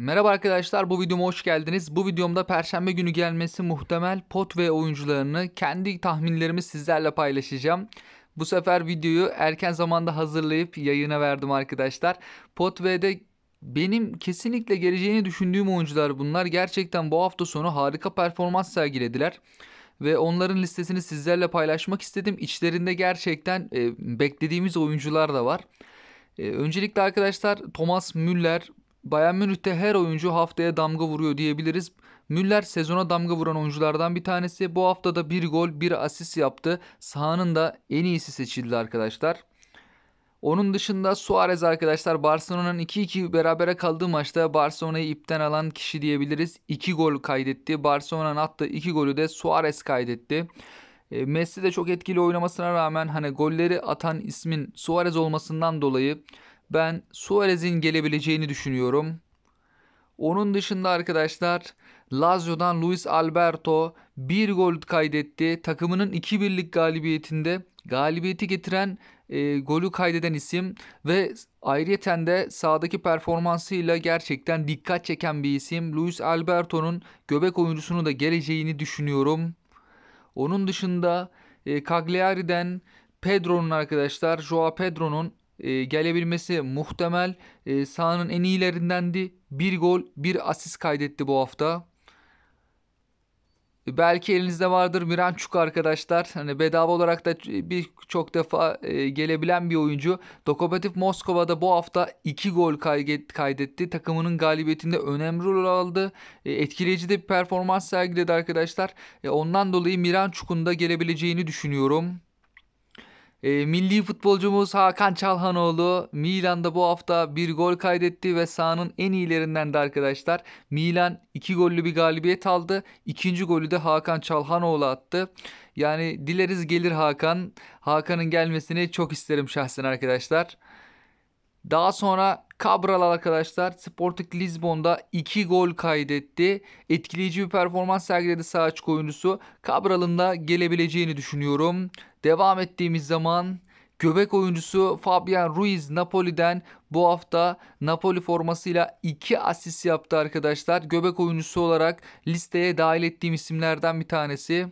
Merhaba arkadaşlar bu videoma hoş geldiniz. Bu videomda perşembe günü gelmesi muhtemel pot ve oyuncularını kendi tahminlerimi sizlerle paylaşacağım. Bu sefer videoyu erken zamanda hazırlayıp yayına verdim arkadaşlar. Pot ve'de benim kesinlikle geleceğini düşündüğüm oyuncular bunlar. Gerçekten bu hafta sonu harika performans sergilediler ve onların listesini sizlerle paylaşmak istedim. İçlerinde gerçekten e, beklediğimiz oyuncular da var. E, öncelikle arkadaşlar Thomas Müller, Bayern Münih'te her oyuncu haftaya damga vuruyor diyebiliriz. Müller sezona damga vuran oyunculardan bir tanesi. Bu haftada bir gol bir asist yaptı. Sahanın da en iyisi seçildi arkadaşlar. Onun dışında Suarez arkadaşlar Barcelona'nın 2-2 berabere kaldığı maçta Barcelona'yı ipten alan kişi diyebiliriz. 2 gol kaydetti. Barcelona'nın attığı 2 golü de Suarez kaydetti. E, Messi de çok etkili oynamasına rağmen hani golleri atan ismin Suarez olmasından dolayı ben Suarez'in gelebileceğini düşünüyorum. Onun dışında arkadaşlar Lazio'dan Luis Alberto bir gol kaydetti. Takımının 2-1'lik galibiyetinde galibiyeti getiren e, golü kaydeden isim ve ayrıyeten de sahadaki performansıyla gerçekten dikkat çeken bir isim. Luis Alberto'nun göbek oyuncusunu da geleceğini düşünüyorum. Onun dışında e, Cagliari'den Pedro'nun arkadaşlar Joao Pedro'nun e, gelebilmesi muhtemel. E, sahanın en iyilerindendi. Bir gol, bir asist kaydetti bu hafta. E, belki elinizde vardır Miranchuk arkadaşlar. Hani bedava olarak da birçok defa e, gelebilen bir oyuncu. Dokopetif Moskova'da bu hafta iki gol kaydetti. Takımının galibiyetinde önemli rol aldı. E, etkileyici de bir performans sergiledi arkadaşlar. E, ondan dolayı Miranchuk'un da gelebileceğini düşünüyorum. E, milli futbolcumuz Hakan Çalhanoğlu Milan'da bu hafta bir gol kaydetti ve sahanın en iyilerinden de arkadaşlar. Milan 2 gollü bir galibiyet aldı. İkinci golü de Hakan Çalhanoğlu attı. Yani dileriz gelir Hakan. Hakan'ın gelmesini çok isterim şahsen arkadaşlar. Daha sonra Cabral arkadaşlar Sporting Lisbon'da 2 gol kaydetti. Etkileyici bir performans sergiledi sağ açık oyuncusu. Cabral'ın da gelebileceğini düşünüyorum. Devam ettiğimiz zaman Göbek oyuncusu Fabian Ruiz Napoli'den bu hafta Napoli formasıyla 2 asist yaptı arkadaşlar. Göbek oyuncusu olarak listeye dahil ettiğim isimlerden bir tanesi.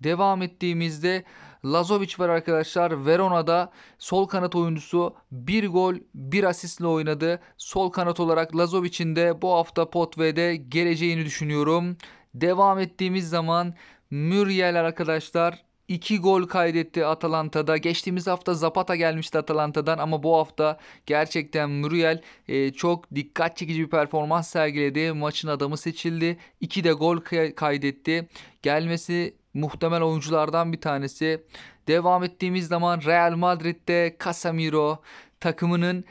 Devam ettiğimizde Lazovic var arkadaşlar. Verona'da sol kanat oyuncusu bir gol bir asistle oynadı. Sol kanat olarak Lazovic'in de bu hafta Potve'de geleceğini düşünüyorum. Devam ettiğimiz zaman Muriel arkadaşlar 2 gol kaydetti Atalanta'da. Geçtiğimiz hafta Zapata gelmişti Atalanta'dan ama bu hafta gerçekten Muriel e, çok dikkat çekici bir performans sergiledi. Maçın adamı seçildi. 2 de gol kaydetti. Gelmesi muhtemel oyunculardan bir tanesi. Devam ettiğimiz zaman Real Madrid'de Casemiro takımının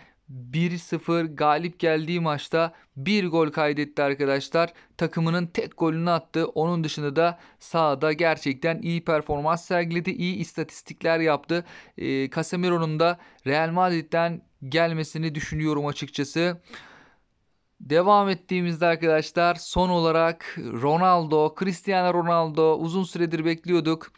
1-0 galip geldiği maçta bir gol kaydetti arkadaşlar. Takımının tek golünü attı. Onun dışında da sahada gerçekten iyi performans sergiledi. iyi istatistikler yaptı. E, ee, Casemiro'nun da Real Madrid'den gelmesini düşünüyorum açıkçası. Devam ettiğimizde arkadaşlar son olarak Ronaldo, Cristiano Ronaldo uzun süredir bekliyorduk.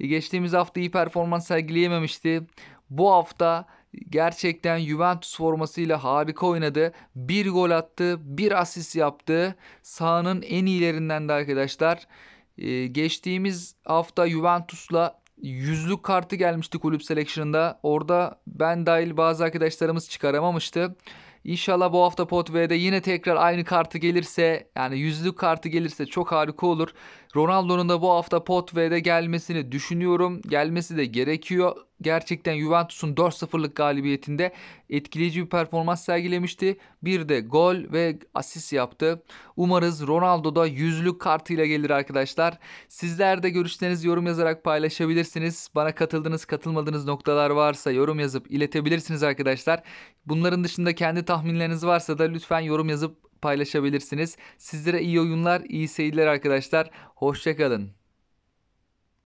Geçtiğimiz hafta iyi performans sergileyememişti. Bu hafta gerçekten Juventus formasıyla harika oynadı. Bir gol attı, bir asist yaptı. Sahanın en iyilerinden de arkadaşlar. Ee, geçtiğimiz hafta Juventus'la yüzlük kartı gelmişti kulüp selection'da. Orada ben dahil bazı arkadaşlarımız çıkaramamıştı. İnşallah bu hafta Potve'de yine tekrar aynı kartı gelirse yani yüzlük kartı gelirse çok harika olur. Ronaldo'nun da bu hafta Potve'de gelmesini düşünüyorum. Gelmesi de gerekiyor gerçekten Juventus'un 4-0'lık galibiyetinde etkileyici bir performans sergilemişti. Bir de gol ve asist yaptı. Umarız Ronaldo da yüzlük kartıyla gelir arkadaşlar. Sizler de görüşlerinizi yorum yazarak paylaşabilirsiniz. Bana katıldığınız katılmadığınız noktalar varsa yorum yazıp iletebilirsiniz arkadaşlar. Bunların dışında kendi tahminleriniz varsa da lütfen yorum yazıp paylaşabilirsiniz. Sizlere iyi oyunlar, iyi seyirler arkadaşlar. Hoşçakalın.